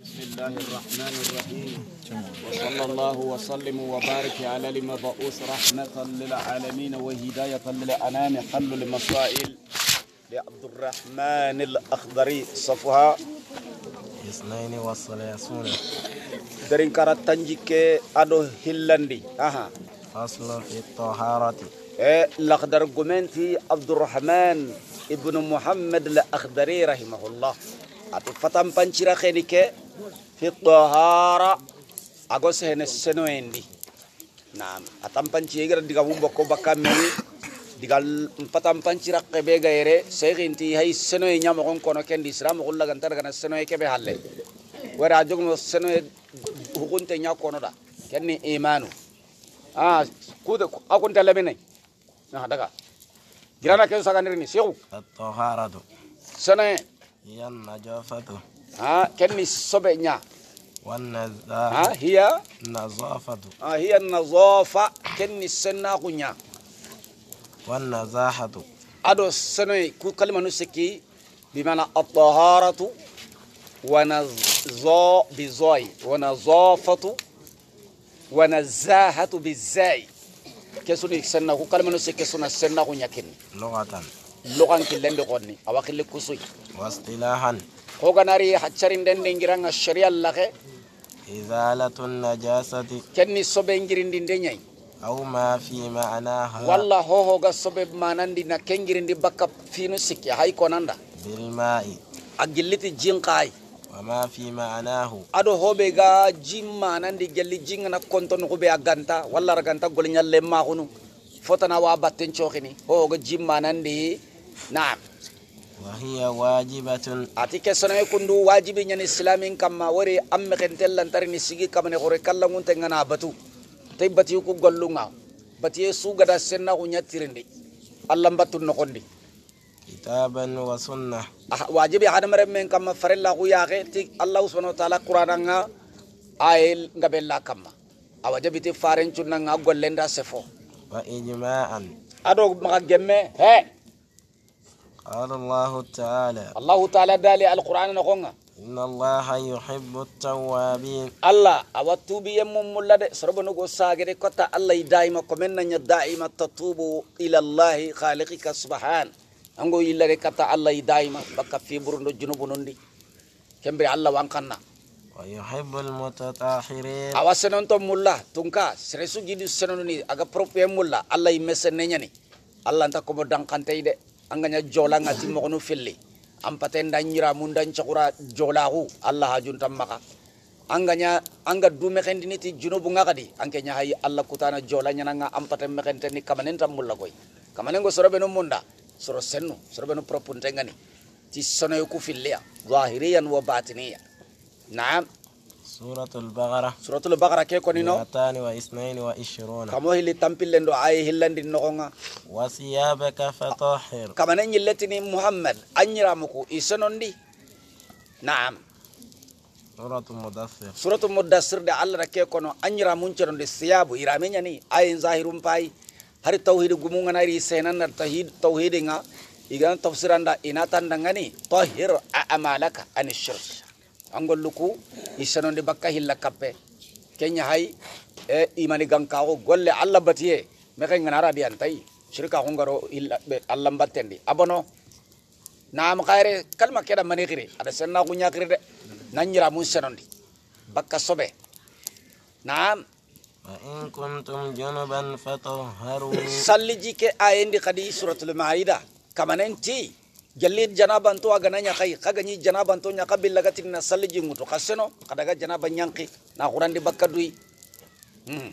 بسم الله الرحمن الرحيم وصلى الله وسلم وبارك على المبعوث رحمة للعالمين وهداية للأنام حل المسائل لعبد الرحمن الأخضري صفها اثنين والثلاثون درين كارت تنجيك أدو هلندي أها فصل في الطهارة إيه الأخضر قمنتي عبد الرحمن ابن محمد الأخضري رحمه الله أتفتن بانشرا خينيك fi tahara ago sene seno endi nam panci egara diga bu bokko bakka meni diga panci rakke be gaere seginti hay seno e nyamo kon kono kendi islam ko tar gana seno e kebe halle wara no seno e hukunte nya kono da kenni imanu ah kuda akunta ne na daga girana ke saga ni tu, at do sene yan najafatu ها كني الصبع ها هي النظافة ها آه، هي النظافة كني السنة غنيا والنزاحة أدو السنة كو كلمة نسكي بمعنى الطهارة ونزا بزاي ونظافة ونزاهة بزاي كسوني سنة كو كلمة نسكي سنة سنة غنيا كني لغة لغة كلمة غني أو كلمة كسوي واصطلاحا hoganari den nde giranga sharia lake izalatun najasati kenni sobe girindinde ñayi aw ma fi ma'anaha walla ga sobe manandi na kengirindi bakka finu sikki hay konanda bilma'i a gilliti jinqayi wama fi ma'anahu ado hobe ga jimma nandi gelli jingna konto no be aganta walla raganta gol nyalle ma hunu fotana wa batten chokini ho ga jimma nandi na'am wahiya wajibatun ati kesana ya kundu wajibi nyani islamin kamma wari amme kentel lantari ni sigi kamane gore ngunte ngana batu tay bati ku gollunga bati yesu gada senna unya nyatirindi allah batu nokondi kitaban wa sunna ah wajibi hadamare men kama farella ku yaake ti allah subhanahu wa ta'ala qur'ananga ayel ngabella kamma awajibi ah, ti faren chunna nga gollenda sefo wa ijma'an ado maga gemme he قال الله تعالى الله تعالى دالي القرآن نقولنا إن الله يحب التوابين الله أوتوب يم ملاد سرب نقول ساجر كتا الله دائما كمن نج دائما تتوب إلى الله خالقك سبحان أنغو إلا كتا الله دائما بك في برند جنوب نندي كم بي الله وانكنا ويحب المتطهرين أوسن أنت ملا تونكا سرسو جدي سنوني أجا بروبي ملا الله يمسن نيني الله أنت كم دان كنتي ده anganya jola ngati mogono filli ampaten dan nyira mundan jola jolahu allah hajun an anganya du dume kendi niti junubu ngakadi angkenya hayi allah kutana jola nyananga ampaten mekente ni kamanen tammulla koy kamanen go sorobe no munda soro sennu sorobe no propunte tengani ti sono ku filliya zahiriyan wa batiniya na'am suratul baqara suratul baqara ke koni no atani wa isnaini wa ishiruna kamo hili tampillen ay hillandi nogonga wasiyabaka fatahhir kamane nyilletini muhammad anyiramuku isonondi naam suratul mudassir suratul mudassir de allah rake kono anyira muncenondi siyabu iramenyani ay zahirum pai hari tauhid gumunga nari senan nar tauhid tauhidinga igan tafsiranda dengani tahir a'malaka anishirk angolluku issanonde bakka hilla kappe kenya hay e imani gankaxo golle allah batiye mexe nganarabiyan tay shirka xungaro allah mbattendi abono naam xayre kalma keda mani xiri aɗa senna xuñaxiri de na ñira mun senondi bakka sobe naam in kuntum junuban fatahharu salli jike ayendi xadi suratul maida kamanenti jalin janaban to aga nanya kai kaga ni janaban to nya kabil lagatin na salji mutu kaseno ga janaban yanki na quran di dui hmm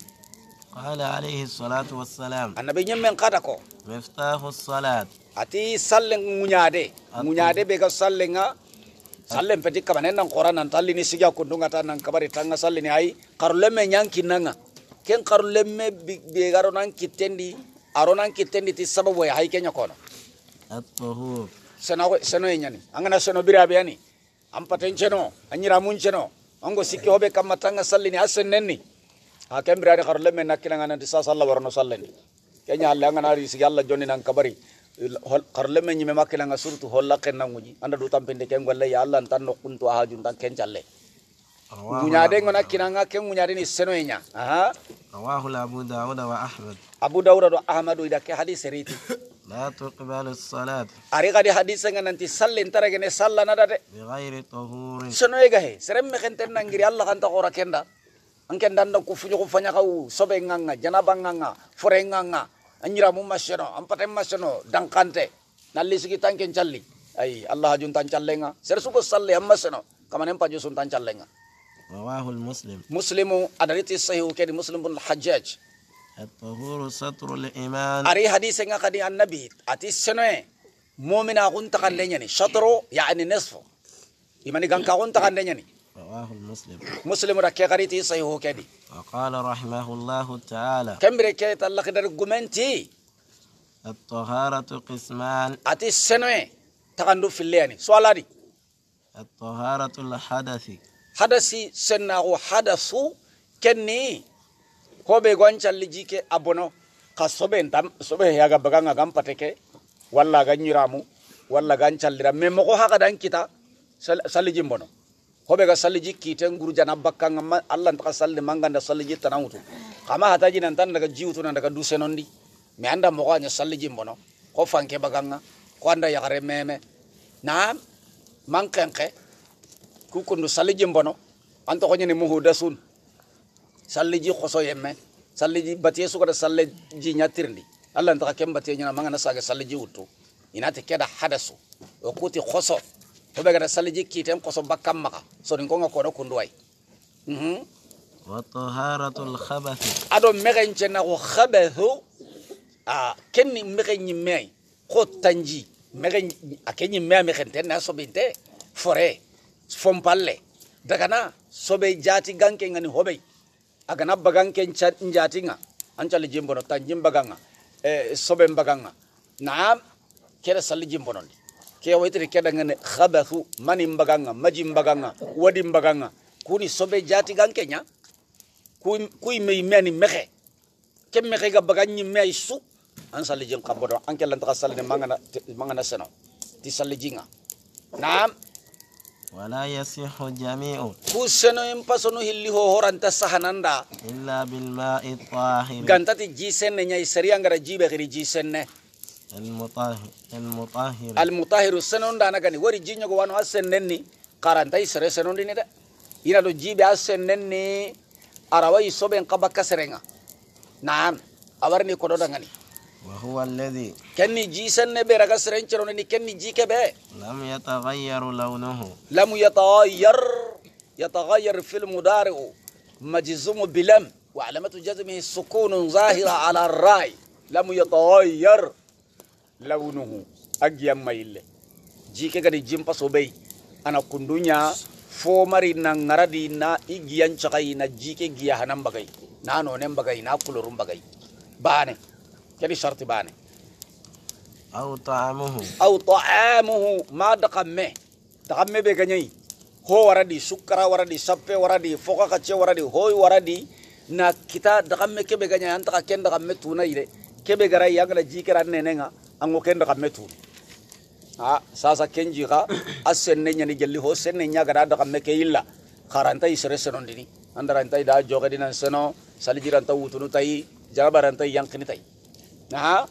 qala alayhi salatu wassalam annabi nyammen kada ko miftahu salat ati sallen munyade munyade be ga sallenga sallen peti kabane nan quran nan talli ni sigya ko dunga tan nan kabari tanga salini ni ai karulemme nyanki nanga ken karulemme be garo nan kitendi aronan kitendi ti sababu ya haikenya kono at tahur seno seno enyani angana seno bira biani ampa tenceno anyira munceno anggo siki hobe kam matanga sallini asen nenni ha kem bira de kharo lemme nakina ngana di sa sallah warno sallani kenya halle angana ri sigi alla kabari kharo lemme nyime nga surtu holla kenna nguji anda du tampinde ken golle ya alla tan no kuntu ha jun tan ken challe Munya de ngona kina ni seno enya aha rawahu abu daud wa ahmad abu daud wa ahmad itu ke hadis seriti. ari gadi hadisa nga nanti salli ntara gene salla nada de bi ghairi tahuri sono ega serem me khenten nangiri alla kan ta qora kenda anken danda ku fuñu ku fanya kawu sobe nganga janaba nganga fore nganga anyira mu masino ampate masino dankante nalli sigi tanken challi allah jun tan challenga ser suko salli amma sino kaman paju sun tan challenga muslim muslimu ada adariti sahihu kedi muslim pun hajjaj الطهور ستر الإيمان أري حديث عن قدي النبي أتي سنة مؤمن أكون تكلني شطر يعني نصف إيماني عن كون تكلني رواه المسلم مسلم ركي قريتي صحيحه كدي وقال رحمه الله تعالى كم ركيت تلقي قدر قمنتي الطهارة قسمان أتي سنة تكندو في الليل يعني سؤالي الطهارة الحدث حدثي سنة حدث كني ko be gon challi jike abono sobe ka sobe tam ya ga baga baganga gam pateke walla ga nyiramu walla gan ram me moko haka dan kita salliji bono be ga salliji nguru jana bakka ma allah ta salli manganda salliji tana wutu kama hataji nan tan daga jiwutu nan daga ondi me anda mogo aña salliji bono ko fanke baganga ko anda kare ya meme naam mankenke kukundu salliji bono anto ko sun salle ji khoso yemme salle ji batiye su kada salle ji nyatirndi alla ntaka kem batiye nyana manga na saga salle ji wutu inate keda hadasu o kuti xoso to be kada salle ji kitem khoso bakkam maka so ni konga ko do kunduwai mhm wa taharatul khabath ado megen cena ko khabathu a kenni megen nyimme ko tanji megen akenyi me megen tenna so binte fore fompalle daga na sobe jati ganke ngani hobei agana bagan ke njatinga anchali jimbono tan jimbaganga e eh, sobe mbaganga naam kera salli jimbono ni ke waitre keda ngane khabathu mani mbaganga maji mbaganga wadi mbaganga kuni sobe jati gankenya kui kui me imani mexe ke mexe ga bagan me ay su an salli jim kambodo an kelan ta salli mangana mangana seno ti salli jinga naam ولا يصح جميع كوسنو يمبسنو هلي هو هوران تسحناندا إلا بالماء الطاهر غانتاتي جيسن نيا يسري انغرا جيبه غير جيسن المطهر المطهر المطهر سنون دانا وري جينيو وانو اسننني قرانتاي سري سنون دي ندا ina do jibe asennenni arawai soben kabaka serenga naam awarni kododangani وهو الذي كان جيسن برغس رنچرون ني كان جيك به لم يتغير لونه لم يتغير يتغير في المضارع مجزوم بلم وعلامة جزمه سكون ظاهرة على الراي لم يتغير لونه أجيام ميل جيكا قد جيم صبي أنا كندونيا فومري na نا na igiyan chakai na jike giya hanan bagai na nonen bagai na kulurun bagai bane jadi sharti bani au ta'amuhu au ta'amuhu ma daqamme daqamme be ganyai ho waradi sukara waradi sappe waradi foka kace waradi hoy waradi na kita daqamme ke be ganyai anta ka ken daqamme tuna ire ke be garai yagala jikira nenenga ango ken daqamme tuna ha sasa kenji ka nenya nyani jelli ho senne gara daqamme ke illa karanta isere senon dini andara ntai da joga dinan seno salijiran tawutunu tai jabaran tai yankini tai نعم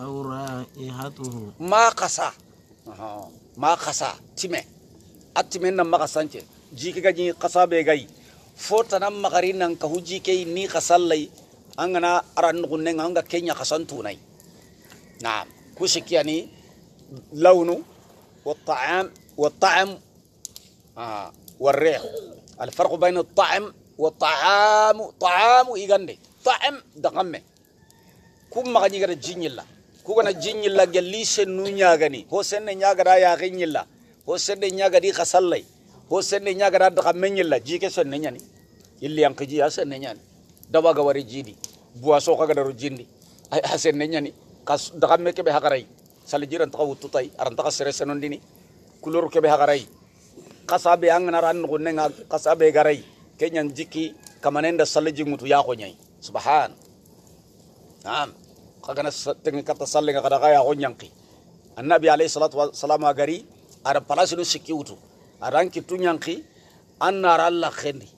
أو رائحته ما قصى ما قصى تمه أتمه نم قصانك جيك جي قصى بيجاي فورت نم مغرين نك هو جيك ني قصى أنغنا أران غنن أنغا كينيا قصان توني نعم كوشك يعني لونه والطعام والطعم آه والريح الفرق بين الطعم والطعام طعام يغني طعم دغمه kum maga gara jinyilla gana jinyilla gelli sennu nyagani ho senne nyagara ya ginyilla ho senne nyagadi khasallai ho senne nyagara da kamenyilla jike senne nyani illi yankiji ya senne nyani daba ga wari jidi buwa so kaga daru jindi ay senne nyani kas da ke be hakarai sal jiran taw tutai aran ta sere senon dini kulur kebe hakarai kasabe angana ran gunne nga kasabe garai kenyan jiki kamanenda salji ya ko nyai subhan Naam kagana tengi kata salle nga kaya ki, gonyanki annabi alayhi salatu wa salam agari ara palasi no sikki wutu aranki tunyanki anna ralla khendi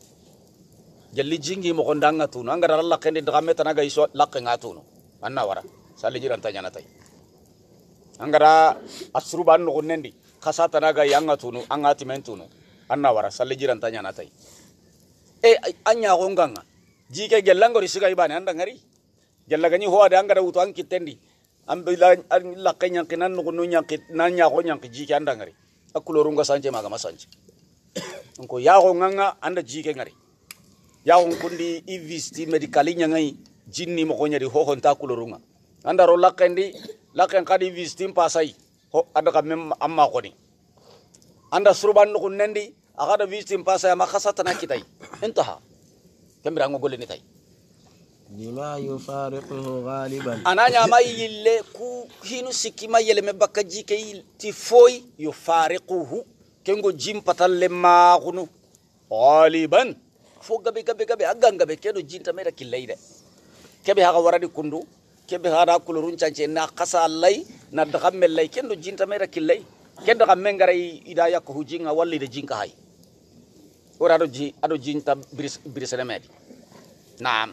jalli jingi mo ko ndanga tunu angara ralla khendi drameta naga iso lakke nga tunu anna wara salle jiran tanya natai angara asruban no nendi naga yanga tunu angati men tunu anna wara salle jiran tanya natai e anya gonganga jike gelangori bani ibane ngari jallagani ho ada angara utu angki kitendi ambila bila an lakke nyanki nan keji ke nyanki nan nyaako nyanki jiki anda ngari akulo ga sanje maga masanje nko ho nganga anda jike ngari ya ho kundi ivisti medikali nyangai jinni mo di ho honta kulorunga anda ro lakke ndi lakke kadi ivisti pasai ho anda kam amma ni anda suruban nugu nendi akada visti pasai kita kitai entaha kembira ni tai bima yufariquhu ghaliban ananya ma yille ku hinu sikima yele me bakka ke ti foy yufariquhu kengo jim patalle le kunu ghaliban fo gabe gabe gabe aganga be kedo jinta mera killaide kebe haga waradi kundu kebe hara kulurun chance na kasa allai na dagamme lai kendo jinta mera killai kendo gamme ngara idaya ko hujinga walli de jinka hay ora do ji ado jinta bris bris remedi naam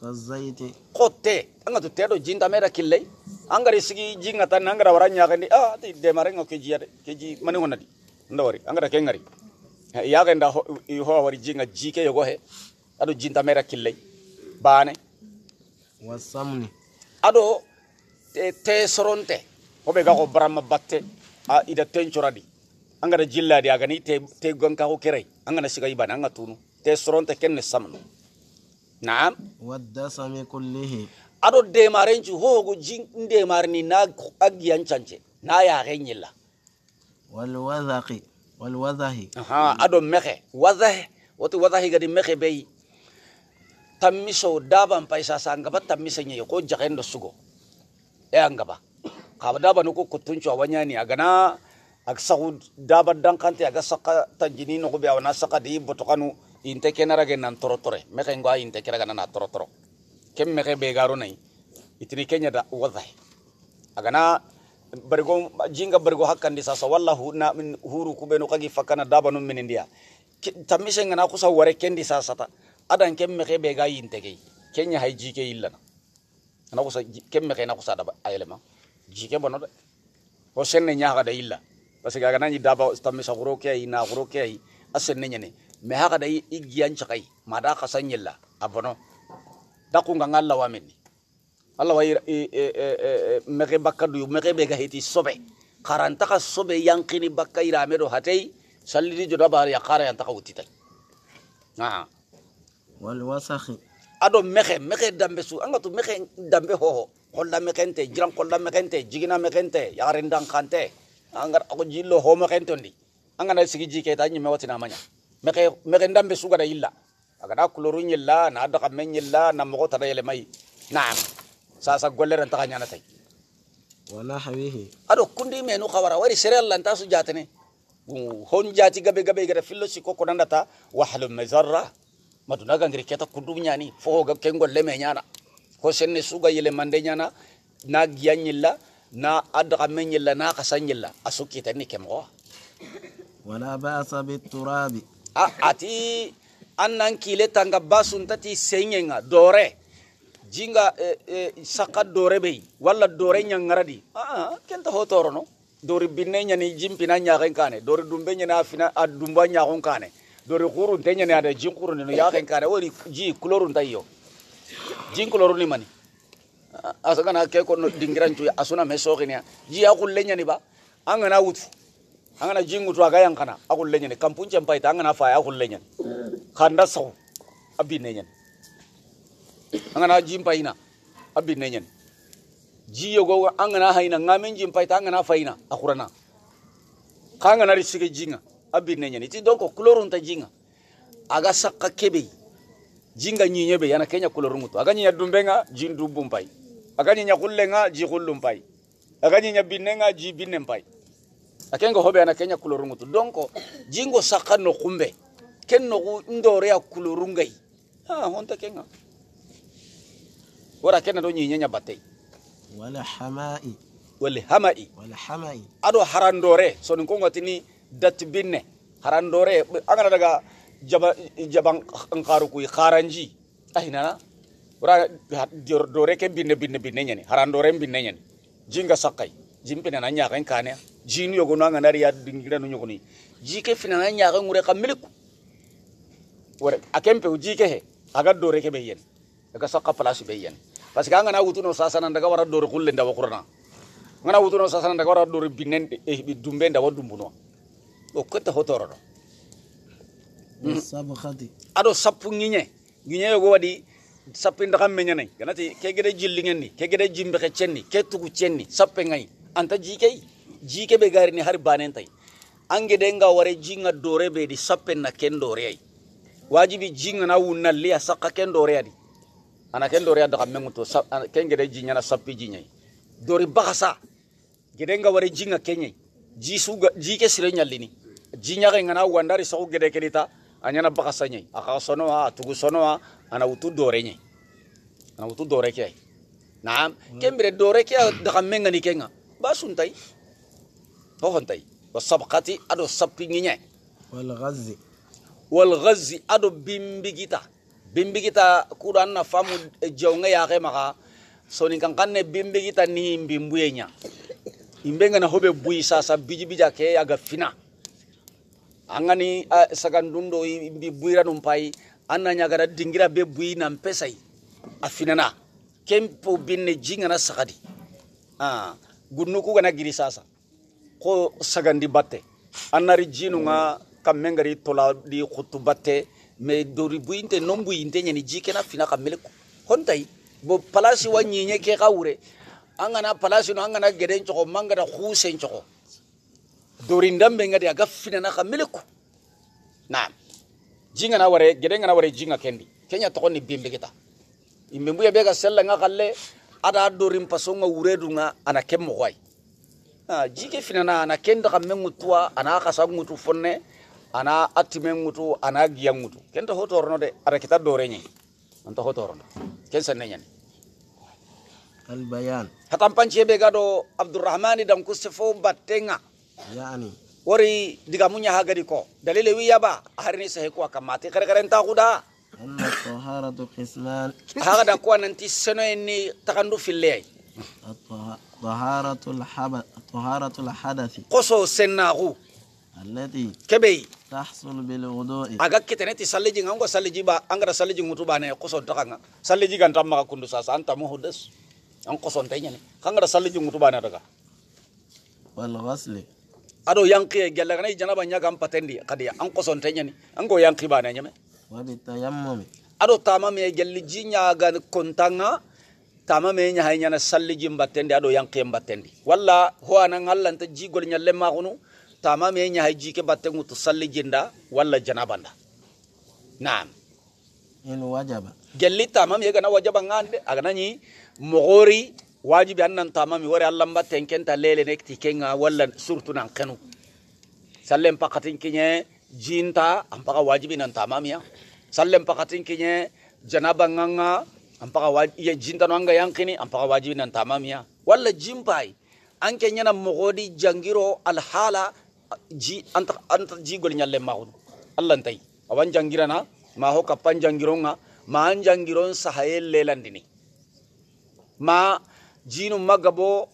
kote anga tu tedo jinda mera killai anga risigi jinga tan anga ra waranya kan ah ti de mare ngo keji ade keji mani honadi ndawari anga ra kengari ya ga nda ho wari jinga jike yogo he ado jinda mera killai bane wasamni ado te, te soronte obe ga ko brama batte a ida tenchoradi anga ra jilla di aga ni te te gonka ho kerai anga na siga ibana anga tunu te soronte kenne samno na'am wadda sami kullihi ado jin hohogo ndemarni na aggiyancance na yaxen yilla walwadaki walwadahi aha ado mexe wazahi woti wadahi gadi mexe beyi tammiso daban paisa sa ngaba tammisa ñeyi ko jaxen do sugo e a k'a xaba dabani ko kuttuncu awañani agana ag saxu daba dankante aga saqa tanjini noxuɓe awana saka di botoxanu inte kenarage nan torotore mexe ngo ngwa inte keraga nana torotoro kem be garo nai itini zai wadahe agana bergo jinga hakkan hakkandi sasa walla na min huru kube no kagi fakana daba num min india. tamise ngana kusa ware kendi Ada adan kem be ga yinte kei kenya hay jike illa na kusa kem mexe na kusa daba ayelema jike bono de ko senne nyaga da illa parce que agana ni daba tamisa guro kei na guro kei asen ne me haka da igiyan chakai mada ka yalla abono da ku nganga Allah wa minni Allah wa me ke bakka du me ke ga hiti sobe ta ka sobe kini bakka ira medo hatai sallidi jodo bar ya qara yanta ka utita aha wal wasakh ado me ke dambe su anga tu ke dambe hoho holla mexente jiran kolla mexente jigina nte, ya rendang kante anga ko jillo ho mexente ndi anga na sigi jike ta nyi me watina manya mege ndambe sugada yilla agada kuloru yilla na daga men yilla na mogo tada yele mai na'am sasa gollere ta nyana tay wala hawihi ado kundi menu khawara wari serel lan tasu jatene hon jati gabe gabe gara fillo si ko konanda ta wahlu mazarra maduna gangri keta kundu nyani fo ga kengol le me nyana ko senne suga yele mande nyana na giyanyilla na adra menyilla na kasanyilla asukita ni kemwa ولا بأس بالتراب ati an nan kile tanga basuntati sengenga dore jinga eh, eh, saka dore bei walla dore ñangaradi aa kenta hotorono dori binne ñani jimpina ñaken kane dori dumbe ñani a fina a kane dori xurunte ñani ada jin xurunino yaken kane wori ji kulorunta yo jin kuloruni mani asagana ke kono dingirancuya asuna me soxinia ji a xulle ñani ba a ngana wutu angana kana jingu to aga yankana akul lenyen kampun cempa ita an kana fa akul lenyen khanda saw abi nenyen an kana jimpa abi nenyen jiyo go an haina ngamen jimpa ita an kana akurana khanga na risike jinga abi nenyen iti donko kulorun ta jinga aga sakka kebe jinga nyinyebe yana kenya kulorun mutu aga nyinya dumbenga jindu bumpai aga nyinya kullenga jikulumpai aga nyinya binenga jibinen pai akenga hobe ana kenya tu donc jingo saka no kumbe ken no ndore ya kulorungai ha honta kenga wara kenna do nyinya batai wala hamai wala hamai wala hamai ado harandore so ni kongo tini dat binne harandore angana daga jaba jabang ankaru ku kharanji ahina wara dore ke binne binne binne nyani harandore binne nyani jinga sakai jimpina nanya kan nkane jini yogono anga nari ya dingira nunyoko ni jike finana nyaga ngure kamiliku wore akempe ujike he aga dore ke beyen aga sakka palasi beyen pasika nga anga na wutuno sasana ndaga wara dore kulle wakurana kurana na wutuno sasana ndaga wara dore binen e eh, dumbe nda dumbuno o kota hotoro hmm. sabu khadi ado sapu nginye nginye yoko wadi sappe ndaxa meñanay ganati ke gede jilli ni ke gede jimbe ke cenni ke tugu cenni sappe anta anta jikey jike be ni har banen tay ange de nga ware jinga dore be di sappen na ken dore ay wajibi jinga na wunna li asaka ken dore ay, ana ken dore adaka menguto ken gede jinya na sappi jinya dori bahasa gede nga ware jinga kenyai ji suga ji ke sire nyallini jinya ke ngana ri so gede anya anyana bahasa nyai aka sono ha tugu sono wa ana utu dore nyai ana utu dore ke naam mm. kembere dore ke adaka mengani kenga basun tay hohontay wasabqati wal sappiŋiñe walghazi bimbi kita kita, kita kita na famu eh, jawŋe maka so ni kan ne kita ni na hobe bui sa buyi sasa biji ke yaga fina angani uh, eh, dundo imbi buira pai ananya nyagara dingira be buyi nan pesai na kempo binne jingana sagadi ah uh, gunnuku gana giri sasa ko sagandiba tɛ anari jinu ka kamengari toladi hutuba batte mais dori buyinte non buyinte ɲani ji kena fina ka meleku hontai bo palasi wa ɲiɲe ke ka wure an kana palasi no an kana geden cogo man kana husen cogo dorindan ngadi aga finana ka meleku naam jingana ware geden ngana ware jinga kendi kenya togo ni bimbe kita imbe mbuya be ka sella nga kalle ada dorin pasonga wure dunga ana kemmo wai Ah, jike finana ana kenda kamme ngutuwa ana kasa ngutu fonne ana atime ngutu ana giya ngutu hoto hotorono de ara kita dore nye hoto hotorono ken sanne nyani albayan hatam panche be gado abdurrahmani dam kusefo battenga yani wori diga munya hagari ko dalile wi yaba harini sahe ko kamati kare kare nta kuda anna taharatu qisman ko nanti seno ni takandu fillay taharatul habat taharatul hadathi qoso sennahu allati kebe tahsul bil wudu'i aga kitene ti salliji ngango salliji ba angara salliji ngutu ba ne qoso takanga salliji gan tamma kundu sasa anta muhdas an qoso tanya ne kangara salliji ngutu ba ne daga wal ghasli ado yanki e gella ganai janaba nyaga patendi kadiya an qoso tanya ne ango yanki ba ne nyame wa bitayammum ado tamame gelli jinya gan kontanga tama me nya hay nyana salliji mbattendi aɗo yanke mbattendi walla ho anan allah nta jigol ñalle maxunu tama me nya hay jike battengu to sallijinda walla janabanda naam in wajaba gelli tamam ye gana wajaba ngande agana ni mogori wajibi annan tamam wore allah mbatten kenta lele nekti kenga walla surtout nan kenu sallem pakatin kinye jinta ampaka wajibi nan tamam ya sallem pakatin kinye janaba nganga Iya, ampaka wajibi jinta no anga kini ampaka wajib nan ya. walla jimpai anke nyana mogodi jangiro alhala ji anta anta ji gol nyalle maun allah ntai awan jangirana ma ho kapan nga ma an jangiron sahayel lelandini ma jinu magabo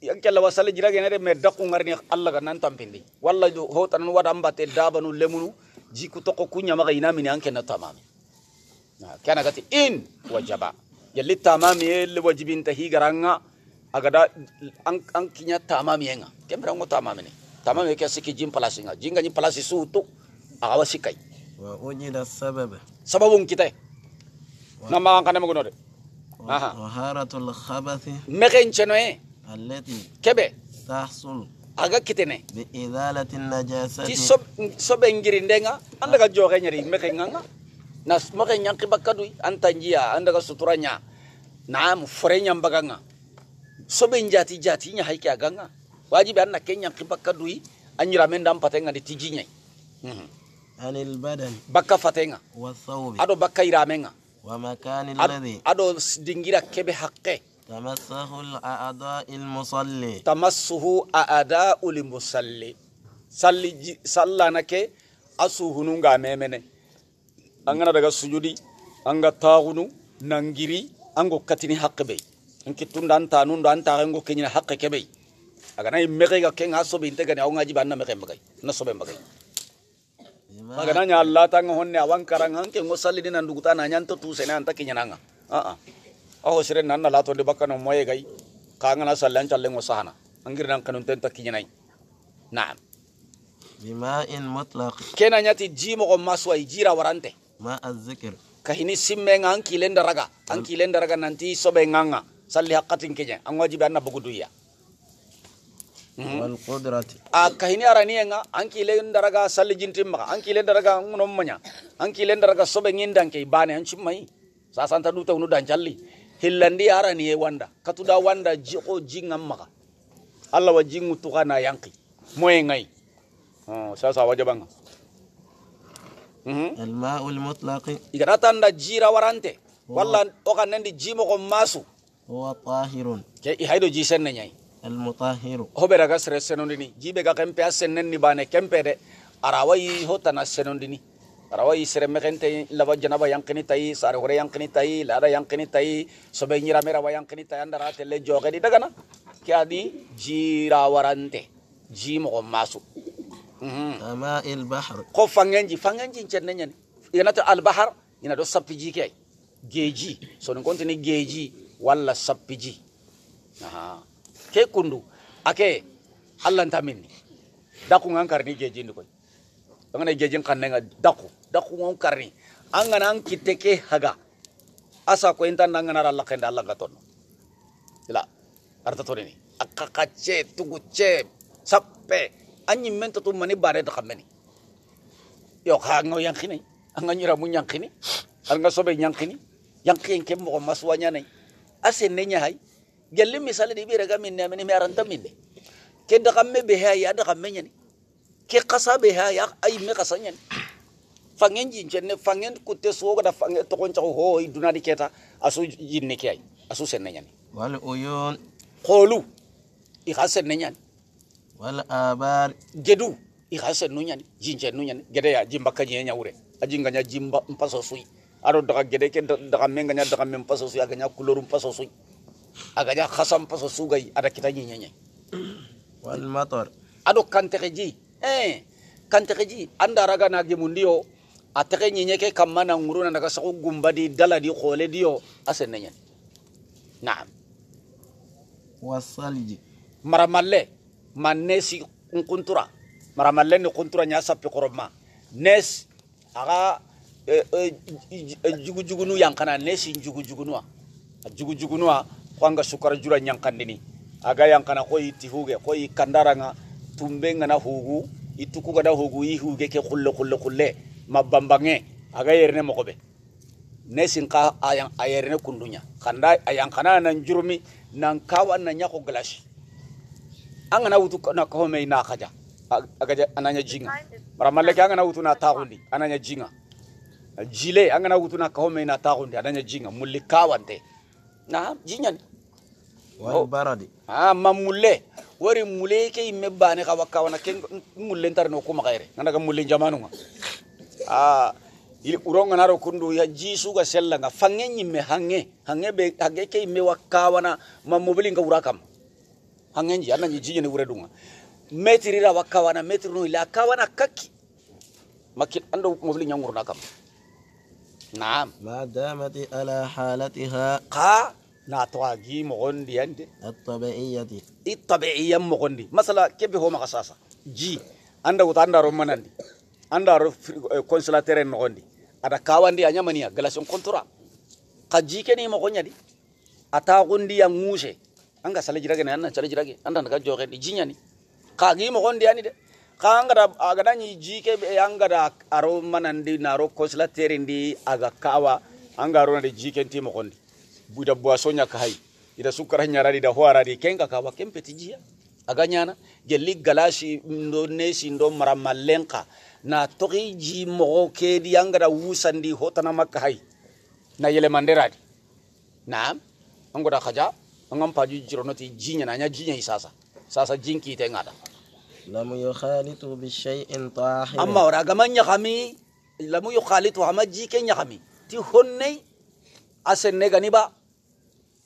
yang yankella wasale jiragenere me dakku ngarni allah ga nan tampindi walla ho tanan wada ambate dabanu lemunu jiku toko kunya maga ina mini anke na tamami Nah, kana gati in wajaba jeli ya tamami el wajibin tahi garanga agada da an kinya tamami enga kembra ngo tamami ni tamami ke siki jim palasi nga jinga jim palasi sutu agawa sikai wa da sabab kita nama ma nama gono de aha taharatul khabath megen e kebe tahsul aga kitene bi idalati najasati ti sob engirindenga andaga joxe nyari megen nga nas smoke nyanki bakadui anta njia anda ka suturanya naam furenya mbaganga sobe njati jati nya haike aganga wajibi anna kenya kibakadui anyira menda mpatenga ditijinya mhm anil badan bakka fatenga wa thawbi ado bakka iramenga wa makani alladhi ado dingira kebe hakke tamassahu al-a'da'i al-musalli tamassahu a'da'u al-musalli salli sallanake asuhununga memene angana daga sujudi anga taagunu nangiri ango katini haqe be an kittunda an tanunda ango taxe ngo keñina haqe aga nay mege ga ken aso be inte gani awonga jiba anna mexe mbagay na aga mbagay allah ta ngo honne awan karanga an ke ngo sallini na nduguta tu tusene anta kiñananga nanga. a ho sire nan na latonde no moye gay ka ngana sallan challe ngo sahana an girnan kanunten ta kiñanayi naam in mutlaq kenanya ti ji ko maswa jira warante ma azzikir kahini simme nga an kilen daraga an kilen daraga nanti sobe nganga salli haqqatin kenya ang wajibi anna buguduya hmm. wal qudrati a ah, kahini arani nga an kilen daraga salli jintim maka an kilen daraga ngonom manya an kilen daraga sobe ngindan ke bane an chimmai santa duta unu dan challi hillandi arani e wanda katuda wanda jiko jingam maka Allah wajingu jingu tukana yanki moye ngai oh sasa wajabanga Mm-hmm. almaul mutlaqi nda jira warante walla o kan jimo ko masu Wa tahirun ke i haydo ji senne raga almutahiru hoɓera ga sere senondini jiɓe ga kempe a sennenni bane kempe de ara wayi hottana senondini ara wayi sere mexente laba janaba kini tayi sare hore yankini tayi lada yankini tayi soɓe ñirameraba kini tai. andara telle joxedi dagana ke adi Jimo ko masu Mm-hmm. ama il bahar ko fangenji fangenji cenne nyani yanato al bahar iya do sappiji kay geji so non kontini geji walla sappiji aha ke kundu ake allah ntamini daku ngan karni geji ndi koy ngana geji kanne nga daku daku ngon karni angana an kiteke haga asa ko intan ngana ralla kenda allah gaton ila arta to ni akka kace tugu ce sappe anyi mento tu mani bare to kameni yo ka yang kini, anga nyira mu kini, anga sobe yang kien kem mo maswanya nay asen ne nya hay gelle misale di bere gamin ne amene mi aranta minne ke da kamme be hay ya da kamme nyani ke qasa be hay ya ay me qasa nyani fangen jin jenne fangen kutte so da fangen to kon chaw ho duna di keta asu jinne ke ay asu sen ne nyani wal oyun kholu i khasen ne nyani wala abar gedu i hasa nunya ni jinje nunya ni gede ya jimba kanye nya wure ajinga nya jimba mpaso sui aro daga gede ke daga menga nya daga men mpaso sui aga nya kulorum mpaso sui aga nya khasam mpaso sugai ada kita nya nya wal matar ado eh kantereji anda raga na gemundio ke kamana nguruna daga sa gumba di dala di khole dio asen nya naam wasalji maramalle manneesi kuntura maramallenni kuntura nyaa nyasa koroma Nes aga jugu jugu jugu jugu nu yang kana nesi a jugu jugu nu jugujugunuwa kwanga sukara jura nyang ni aga yang ko koi huge ko i kandaranga tumbe na hugu ituku kada hugu i huge ke kulle kulle kulle ma bambange aga yerne mokobe nesin ka ayang ayerne kundunya kanda kana nan jurumi nan kawa nan nyako glashi angana kana wutu na kahome na kaja akaja ananya jinga mara maleke angana kana wutu na tagundi ananya jinga jile angana kana wutu na kahome na tagundi ananya jinga mulikawante na jinya ni wal oh. baradi ah mamule wari mule ke imme bane ka wakka wana ke mulle ntar no kuma gaire nana ka mulle jamanu nga ah il uronga naro kundu ya jisu ga sellanga fangenyi me hange hange be hange ke imme wakka wana mamobili nga urakam hangenji ana nyijinye ni uredunga metri ra wakawana metri no ila kawana kaki makil ando mofli nyanguru nakam naam madamati ala halatiha qa na twagi mogondi ande at-tabi'iyati at-tabi'iyya mogondi masala kebe ho makasasa ji anda wuta anda ro manandi anda ro consulatere nogondi ada kawandi anyamania ya, galation contrat ka ji keni mogonyadi ata gondi ya nguse anga sali jirage na anna sala jirage anda naga joxe di jinya ni ka gi mo gondi ni de ka anga da aga da ni ji ke anga da aro manandi naro kosla terindi aga kawa anga ro na di ji ke ti mo da buda so nya hay ida sukara nyarari da hoara di ka kawa kempeti jiya aga nyana li galashi ndo si ndo maramalenka na toki ji ke di anga da wusandi hotana makka hai na yele di na anga da khaja ngam paju jiro noti jinya nanya jinya isasa sasa jinki te ngada lamu yukhalitu bi shay'in tahir amma ora gamanya kami lamu yukhalitu ama jike nya khami ti honne asen ne gani ba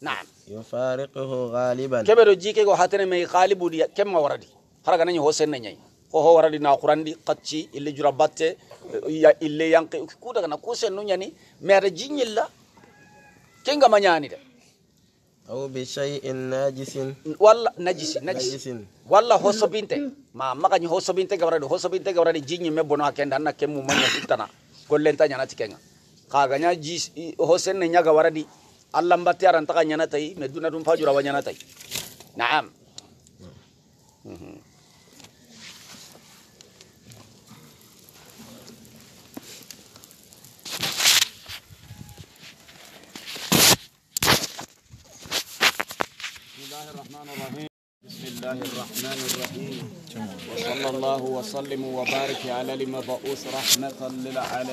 na'am yufariquhu ghaliban kebero jike go hatene mai ghalibu di kemma waradi haraga nanyo hosenne nyai ko ho waradi na qurandi qatti ille jura batte ya ille yanqi ku daga na kusen nunya ni mere jinyilla kenga manyani de au bi shay'in najisin walla najisi najisi walla hosobinte ma magani hosobinte gabrade hosobinte gabrade jinyi me bono akenda na kemu manya sitana gollenta nyana tikenga kaga nya jis hosen nya gabrade allah mbati aranta nyana tai meduna dum fajura wanyana tai na'am الله بسم الله الرحمن الرحيم وصلى الله وسلم وبارك على المبعوث رحمة للعالمين